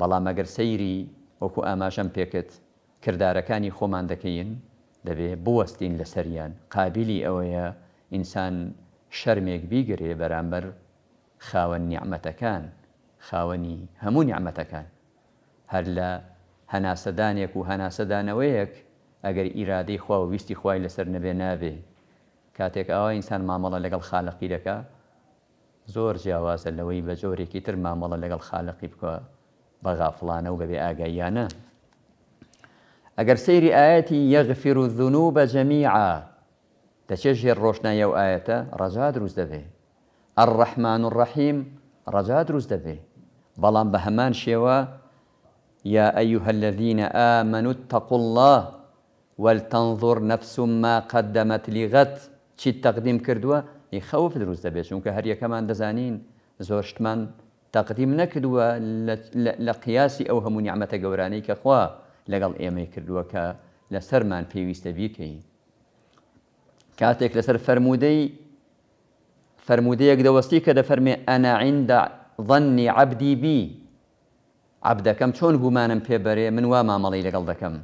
بەڵام ئەگەر سەیری وەکو ئاماژەم پێکت کردارەکانی خۆمان دەکەین دەبێ بوەستین لە سەریان قابلی ئەوەیە ئینسان شەرمێک بیگرێ بەرامبەر خاوەن نیعممەتەکان خاوەنی هەموو نیعممەتەکان هەر لە هەناسەدانێک و هەناسەدانەوەیەک ئەگەر ئیرادەی خوا و ویستی خی لەسەر نەبێ نابێ کاتێک ئەوە ئینسان مامەڵە لەگەڵ خاڵقی دەکە زۆر جیاوازە لەوەی بە جۆرێکی تر مامەڵە لەگەڵ خاڵقی بکە بغافلان او ببي اغيانا اگر سيري اياتي يغفر الذنوب جميعا تشجي الروشنا يو آيتا رجاء دروز دفه الرحمن الرحيم رجاء دروز دفه بلان بهمان شوا يا أيها الذين آمنوا اتقوا الله والتنظر نفس ما قدمت لغت شي تقديم كردوا يخوف دروز دفه شونك هر يكمان دزانين زورشتمان تااقەتی من نەکردووە لە قیاسی ئەو هەموو نیعممەتە گەورانەی کە خوا لەگەڵ ئێمە کردووە کە لە سەرمان پێویستە بیکەین کاتێک لەسەر فەرمودەی فەرمودەیەک دەوەستی کە دەفەرمێ ئەناعیندا ظەنی عبدی بی عبدەکەم چۆن گومانم پێبەرێ من وا مامەڵی لەگەڵ دەکەم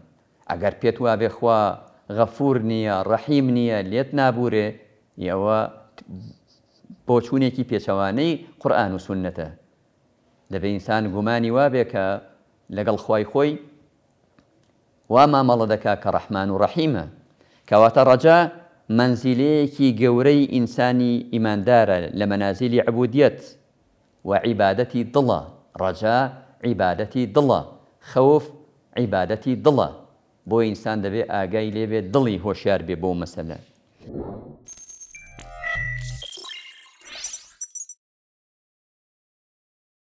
ئەگەر پێت وا بێخوا غەفور نییە ڕەحیم نییە لێت نابورێ یەوە بۆ چوونێکی پێچەوانەی قورآن و سونەتە دبي انسان غماني وابك لقل خوي خوي وما ملدك كرحمن رحيم كواتا رجا منزلي كي غوري انساني ايمان دار لمنازل عبوديت وعبادتي ضلا رجا عبادتي ضلا خوف عبادتي ضلا بو انسان دبي اغاي لي ضلي هو شار بو مثلا